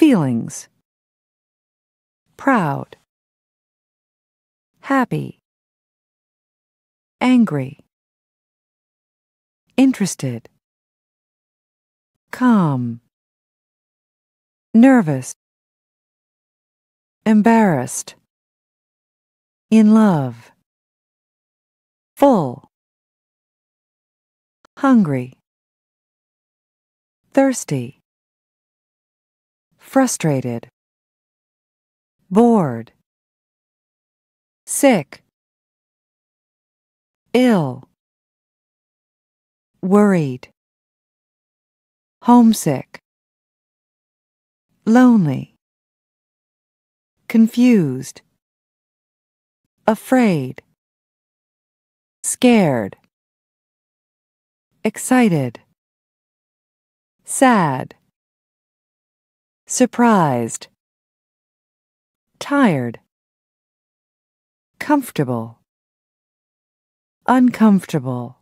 Feelings Proud Happy Angry Interested Calm Nervous Embarrassed In love Full Hungry Thirsty frustrated, bored, sick, ill, worried, homesick, lonely, confused, afraid, scared, excited, sad, surprised, tired, comfortable, uncomfortable.